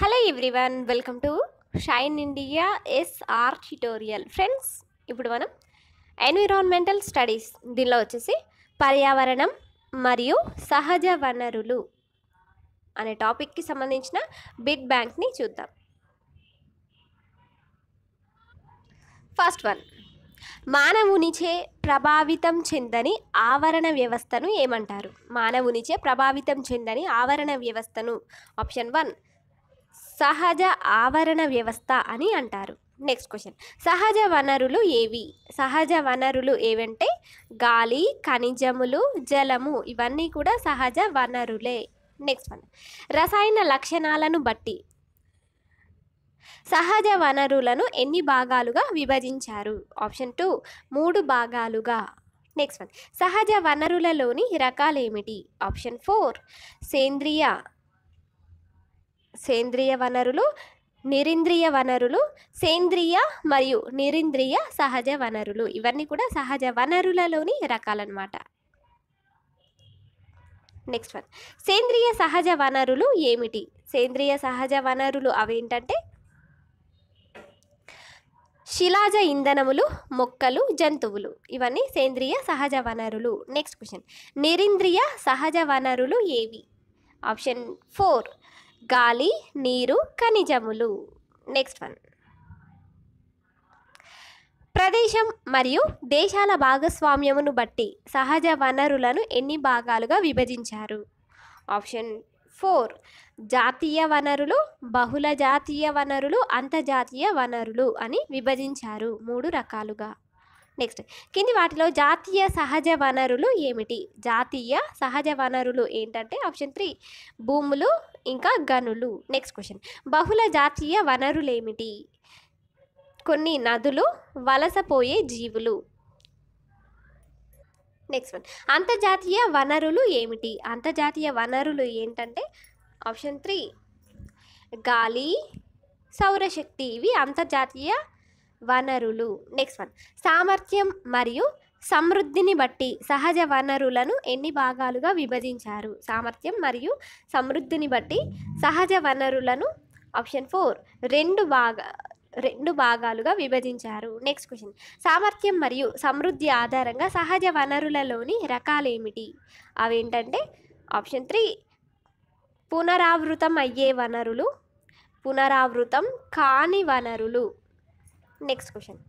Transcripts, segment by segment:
hello everyone welcome to shine India SR tutorial friends ఇప్పుడు మనం environmental studies దీనిలో వచ్చేసి పర్యావరణం మరియు సహజ వనరులు అనే టాపిక్కి సంబంధించిన బిగ్ బ్యాంక్ని చూద్దాం ఫస్ట్ వన్ మానవునిచే ప్రభావితం చెందని ఆవరణ వ్యవస్థను ఏమంటారు మానవునిచే ప్రభావితం చెందని ఆవరణ వ్యవస్థను ఆప్షన్ వన్ సహజ ఆవరణ వ్యవస్థ అని అంటారు నెక్స్ట్ క్వశ్చన్ సహజ వనరులు ఏవి సహజ వనరులు ఏవంటే గాలి ఖనిజములు జలము ఇవన్నీ కూడా సహజ వనరులే నెక్స్ట్ వన్ రసాయన లక్షణాలను బట్టి సహజ వనరులను ఎన్ని భాగాలుగా విభజించారు ఆప్షన్ టూ మూడు భాగాలుగా నెక్స్ట్ వన్ సహజ వనరులలోని రకాలేమిటి ఆప్షన్ ఫోర్ సేంద్రియ సేంద్రియ వనరులు నిరింద్రియ వనరులు సేంద్రియ మరియు నిరింద్రియ సహజ వనరులు ఇవన్నీ కూడా సహజ వనరులలోని రకాలన్నమాట నెక్స్ట్ వన్ సేంద్రియ సహజ వనరులు ఏమిటి సేంద్రియ సహజ వనరులు అవేంటంటే శిలాజ ఇంధనములు మొక్కలు జంతువులు ఇవన్నీ సేంద్రియ సహజ వనరులు నెక్స్ట్ క్వశ్చన్ నిరింద్రియ సహజ వనరులు ఏవి ఆప్షన్ ఫోర్ గాలి నీరు ఖనిజములు నెక్స్ట్ వన్ ప్రదేశం మరియు దేశాల భాగస్వామ్యమును బట్టి సహజ వనరులను ఎన్ని భాగాలుగా విభజించారు ఆప్షన్ ఫోర్ జాతీయ వనరులు బహుళ జాతీయ వనరులు అంతర్జాతీయ వనరులు అని విభజించారు మూడు రకాలుగా నెక్స్ట్ కింది వాటిలో జాతీయ సహజ వనరులు ఏమిటి జాతీయ సహజ వనరులు ఏంటంటే ఆప్షన్ త్రీ భూములు ఇంకా గనులు నెక్స్ట్ క్వశ్చన్ బహుళ జాతీయ వనరులేమిటి కొన్ని నదులు వలసపోయే జీవులు నెక్స్ట్ వన్ అంతర్జాతీయ వనరులు ఏమిటి అంతర్జాతీయ వనరులు ఏంటంటే ఆప్షన్ త్రీ గాలి సౌరశక్తి ఇవి అంతర్జాతీయ వనరులు నెక్స్ట్ వన్ సామర్థ్యం మరియు సమృద్ధిని బట్టి సహజ వనరులను ఎన్ని భాగాలుగా విభజించారు సామర్థ్యం మరియు సమృద్ధిని బట్టి సహజ వనరులను ఆప్షన్ ఫోర్ రెండు భాగా రెండు భాగాలుగా విభజించారు నెక్స్ట్ క్వశ్చన్ సామర్థ్యం మరియు సమృద్ధి ఆధారంగా సహజ వనరులలోని రకాలేమిటి అవేంటంటే ఆప్షన్ త్రీ పునరావృతం అయ్యే వనరులు పునరావృతం కాని వనరులు నెక్స్ట్ క్వశ్చన్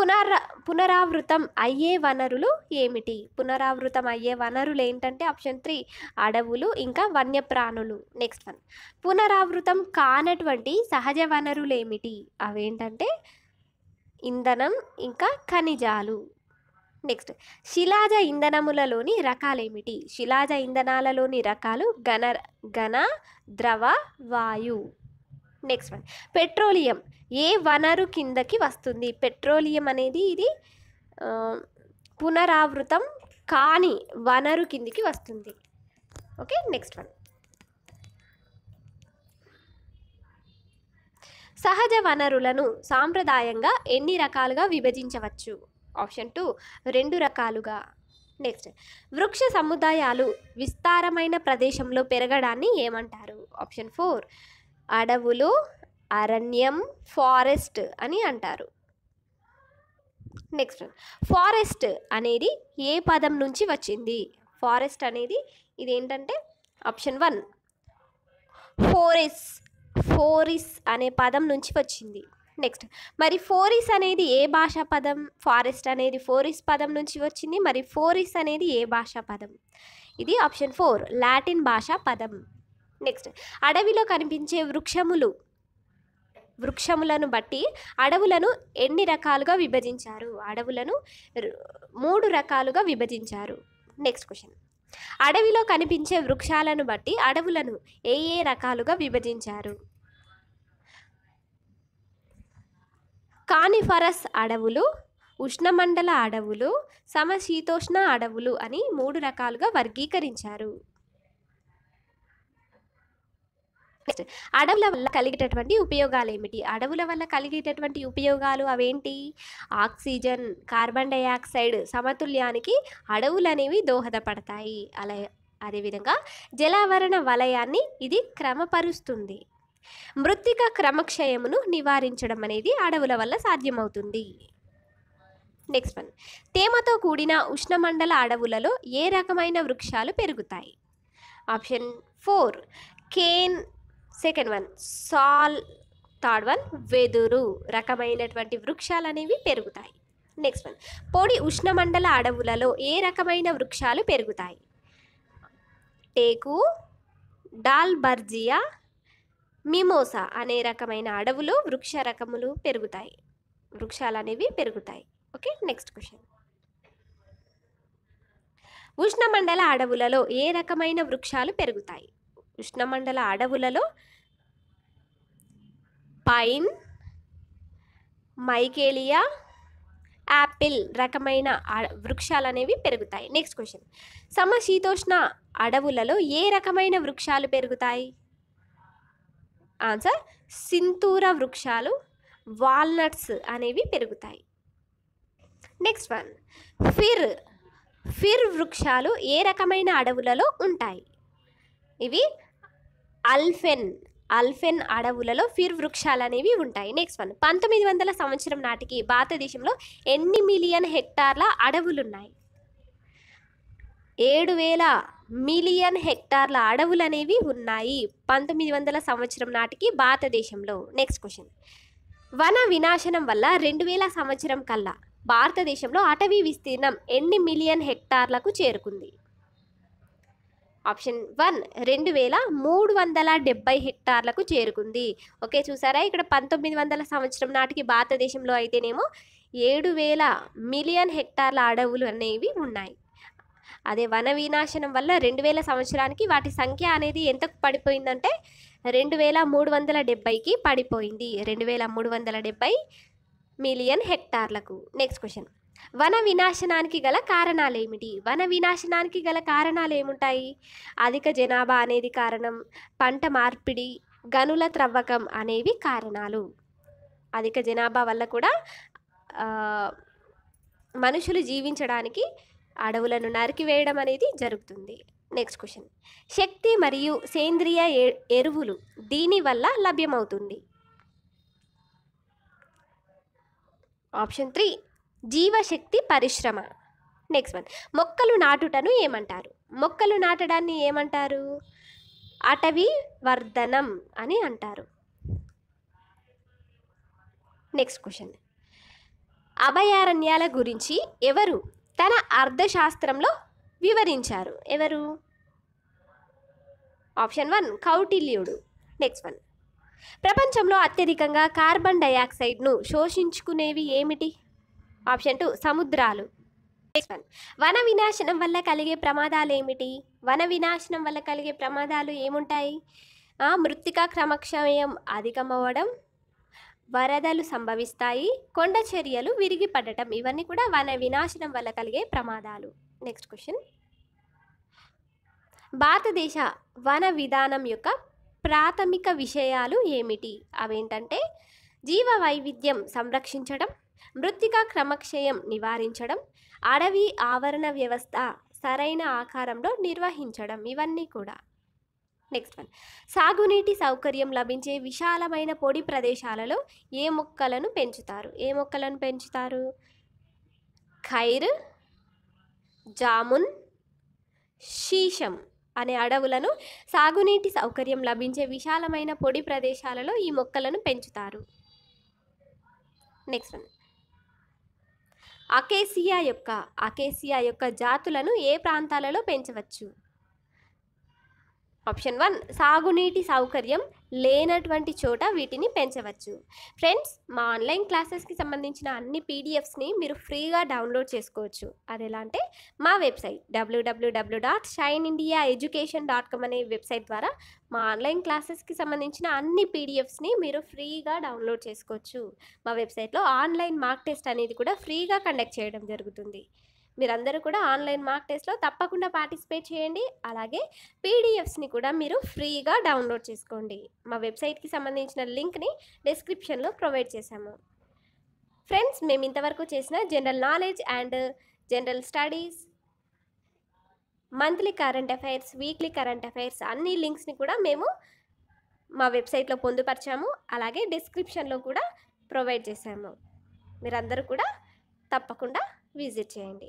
పునర పునరావృతం అయ్యే వనరులు ఏమిటి పునరావృతం అయ్యే వనరులు ఏంటంటే ఆప్షన్ త్రీ అడవులు ఇంకా వన్యప్రాణులు నెక్స్ట్ వన్ పునరావృతం కానటువంటి సహజ వనరులు ఏమిటి అవేంటంటే ఇంధనం ఇంకా ఖనిజాలు నెక్స్ట్ శిలాజ ఇంధనములలోని రకాలేమిటి శిలాజ ఇంధనాలలోని రకాలు ఘన ఘన ద్రవ వాయు నెక్స్ట్ వన్ పెట్రోలియం ఏ వనరు కిందకి వస్తుంది పెట్రోలియం అనేది ఇది పునరావృతం కాని వనరు కిందికి వస్తుంది ఓకే నెక్స్ట్ వన్ సహజ వనరులను సాంప్రదాయంగా ఎన్ని రకాలుగా విభజించవచ్చు ఆప్షన్ టూ రెండు రకాలుగా నెక్స్ట్ వృక్ష సముదాయాలు విస్తారమైన ప్రదేశంలో పెరగడాన్ని ఏమంటారు ఆప్షన్ ఫోర్ అడవులు అరణ్యం ఫారెస్ట్ అని అంటారు నెక్స్ట్ ఫారెస్ట్ అనేది ఏ పదం నుంచి వచ్చింది ఫారెస్ట్ అనేది ఇది ఏంటంటే ఆప్షన్ వన్ ఫోరెస్ ఫోరిస్ అనే పదం నుంచి వచ్చింది నెక్స్ట్ మరి ఫోరిస్ అనేది ఏ భాషా పదం ఫారెస్ట్ అనేది ఫోరిస్ పదం నుంచి వచ్చింది మరి ఫోరిస్ అనేది ఏ భాషా పదం ఇది ఆప్షన్ ఫోర్ లాటిన్ భాషా పదం నెక్స్ట్ అడవిలో కనిపించే వృక్షములు వృక్షములను బట్టి అడవులను ఎన్ని రకాలుగా విభజించారు అడవులను మూడు రకాలుగా విభజించారు నెక్స్ట్ క్వశ్చన్ అడవిలో కనిపించే వృక్షాలను బట్టి అడవులను ఏ ఏ రకాలుగా విభజించారు కానిఫరస్ అడవులు ఉష్ణమండల అడవులు సమశీతోష్ణ అడవులు అని మూడు రకాలుగా వర్గీకరించారు అడవుల వల్ల కలిగేటటువంటి ఉపయోగాలు ఏమిటి అడవుల వల్ల కలిగేటటువంటి ఉపయోగాలు అవేంటి ఆక్సిజన్ కార్బన్ డైఆక్సైడ్ సమతుల్యానికి అడవులు అనేవి దోహదపడతాయి అలా అదేవిధంగా జలావరణ వలయాన్ని ఇది క్రమపరుస్తుంది మృత్తిక క్రమక్షయమును నివారించడం అనేది అడవుల వల్ల సాధ్యమవుతుంది నెక్స్ట్ వన్ తేమతో కూడిన ఉష్ణమండల అడవులలో ఏ రకమైన వృక్షాలు పెరుగుతాయి option four cane second one sal third one వెదురు రకమైనటువంటి వృక్షాలు అనేవి పెరుగుతాయి నెక్స్ట్ వన్ పొడి ఉష్ణమండల అడవులలో ఏ రకమైన వృక్షాలు పెరుగుతాయి టేకు డాల్బర్జియా మిమోసా అనే రకమైన అడవులు వృక్ష రకములు పెరుగుతాయి వృక్షాలు అనేవి పెరుగుతాయి ఓకే నెక్స్ట్ క్వశ్చన్ ఉష్ణమండల అడవులలో ఏ రకమైన వృక్షాలు పెరుగుతాయి ఉష్ణమండల అడవులలో పైన్ మైకేలియా యాపిల్ రకమైన వృక్షాలు అనేవి పెరుగుతాయి నెక్స్ట్ క్వశ్చన్ సమశీతోష్ణ అడవులలో ఏ రకమైన వృక్షాలు పెరుగుతాయి ఆన్సర్ సింతూర వృక్షాలు వాల్నట్స్ అనేవి పెరుగుతాయి నెక్స్ట్ వన్ ఫిర్ ఫిర్ వృక్షాలు ఏ రకమైన అడవులలో ఉంటాయి ఇవి అల్ఫెన్ అల్ఫెన్ అడవులలో ఫిర్ వృక్షాలు అనేవి ఉంటాయి నెక్స్ట్ వన్ పంతొమ్మిది వందల సంవత్సరం నాటికి భారతదేశంలో ఎన్ని మిలియన్ హెక్టార్ల అడవులు ఉన్నాయి ఏడు వేల మిలియన్ హెక్టార్ల అడవులు అనేవి ఉన్నాయి పంతొమ్మిది వందల సంవత్సరం నాటికి భారతదేశంలో నెక్స్ట్ క్వశ్చన్ వన వినాశనం వల్ల రెండు వేల సంవత్సరం కల్లా భారతదేశంలో అటవీ విస్తీర్ణం ఎన్ని మిలియన్ హెక్టార్లకు చేరుకుంది ఆప్షన్ వన్ రెండు వేల మూడు వందల డెబ్బై హెక్టార్లకు చేరుకుంది ఓకే చూసారా ఇక్కడ పంతొమ్మిది వందల సంవత్సరం నాటికి భారతదేశంలో అయితేనేమో ఏడు వేల మిలియన్ హెక్టార్ల అడవులు అనేవి ఉన్నాయి అదే వన వినాశనం వల్ల రెండు వేల సంవత్సరానికి వాటి సంఖ్య అనేది ఎంత పడిపోయిందంటే రెండు వేల మూడు వందల డెబ్బైకి పడిపోయింది రెండు వేల మూడు వందల డెబ్బై మిలియన్ హెక్టార్లకు నెక్స్ట్ క్వశ్చన్ వన వినాశనానికి గల కారణాలేమిటి వన వినాశనానికి గల కారణాలు ఏముంటాయి అధిక జనాభా అనేది కారణం పంట మార్పిడి గనుల త్రవ్వకం అనేవి కారణాలు అధిక జనాభా వల్ల కూడా మనుషులు జీవించడానికి అడవులను నరికివేయడం అనేది జరుగుతుంది నెక్స్ట్ క్వశ్చన్ శక్తి మరియు సేంద్రియ ఎరువులు దీనివల్ల లభ్యమవుతుంది ఆప్షన్ త్రీ జీవశక్తి పరిశ్రమ నెక్స్ట్ వన్ మొక్కలు నాటుటను ఏమంటారు మొక్కలు నాటడాన్ని ఏమంటారు అటవీ వర్ధనం అని అంటారు నెక్స్ట్ క్వశ్చన్ అభయారణ్యాల గురించి ఎవరు తన అర్థశాస్త్రంలో వివరించారు ఎవరు ఆప్షన్ వన్ కౌటిల్యుడు నెక్స్ట్ వన్ ప్రపంచంలో అత్యధికంగా కార్బన్ డైఆక్సైడ్ను శోషించుకునేవి ఏమిటి ఆప్షన్ టూ సముద్రాలు వన వినాశనం వల్ల కలిగే ప్రమాదాలు ఏమిటి వన వినాశనం వల్ల కలిగే ప్రమాదాలు ఏముంటాయి మృతిక క్రమక్షయం అధికమవ్వడం వరదలు సంభవిస్తాయి కొండ చర్యలు విరిగి పడటం ఇవన్నీ కూడా వన వినాశనం వల్ల కలిగే ప్రమాదాలు నెక్స్ట్ క్వశ్చన్ భారతదేశ వన విధానం యొక్క ప్రాథమిక విషయాలు ఏమిటి అవేంటంటే జీవ వైవిధ్యం సంరక్షించడం మృత్తిక క్రమక్షయం నివారించడం అడవి ఆవరణ వ్యవస్థ సరైన ఆకారంలో నిర్వహించడం ఇవన్నీ కూడా నెక్స్ట్ వన్ సాగునీటి సౌకర్యం లభించే విశాలమైన పొడి ప్రదేశాలలో ఏ మొక్కలను పెంచుతారు ఏ మొక్కలను పెంచుతారు ఖైర్ జామున్ శీషం అనే అడవులను సాగునీటి సౌకర్యం లభించే విశాలమైన పొడి ప్రదేశాలలో ఈ మొక్కలను పెంచుతారు నెక్స్ట్ వన్ అకేసియా యొక్క అకేసియా యొక్క జాతులను ఏ ప్రాంతాలలో పెంచవచ్చు ఆప్షన్ వన్ సాగునీటి సౌకర్యం లేనటువంటి చోట వీటిని పెంచవచ్చు ఫ్రెండ్స్ మా ఆన్లైన్ క్లాసెస్కి సంబంధించిన అన్ని పీడిఎఫ్స్ని మీరు ఫ్రీగా డౌన్లోడ్ చేసుకోవచ్చు అది ఎలా అంటే మా website W W W dot shine India education dot com అనే వెబ్సైట్ ద్వారా మా ఆన్లైన్ క్లాసెస్కి సంబంధించిన అన్ని పీడిఎఫ్స్ని మీరు ఫ్రీగా డౌన్లోడ్ చేసుకోవచ్చు మా వెబ్సైట్లో ఆన్లైన్ మార్క్ టెస్ట్ అనేది కూడా ఫ్రీగా కండక్ట్ చేయడం జరుగుతుంది మీరందరూ కూడా ఆన్లైన్ మార్క్ టెస్ట్లో తప్పకుండా పార్టిసిపేట్ చేయండి అలాగే పీడిఎఫ్స్ని కూడా మీరు ఫ్రీగా డౌన్లోడ్ చేసుకోండి మా వెబ్సైట్కి సంబంధించిన లింక్ని డిస్క్రిప్షన్లో ప్రొవైడ్ చేశాము ఫ్రెండ్స్ మేము ఇంతవరకు చేసిన general knowledge and general studies monthly current affairs weekly current affairs అన్ని లింక్స్ని కూడా మేము మా వెబ్సైట్లో పొందుపరిచాము అలాగే డిస్క్రిప్షన్లో కూడా ప్రొవైడ్ చేశాము మీరందరూ కూడా తప్పకుండా విజిట్ చేయండి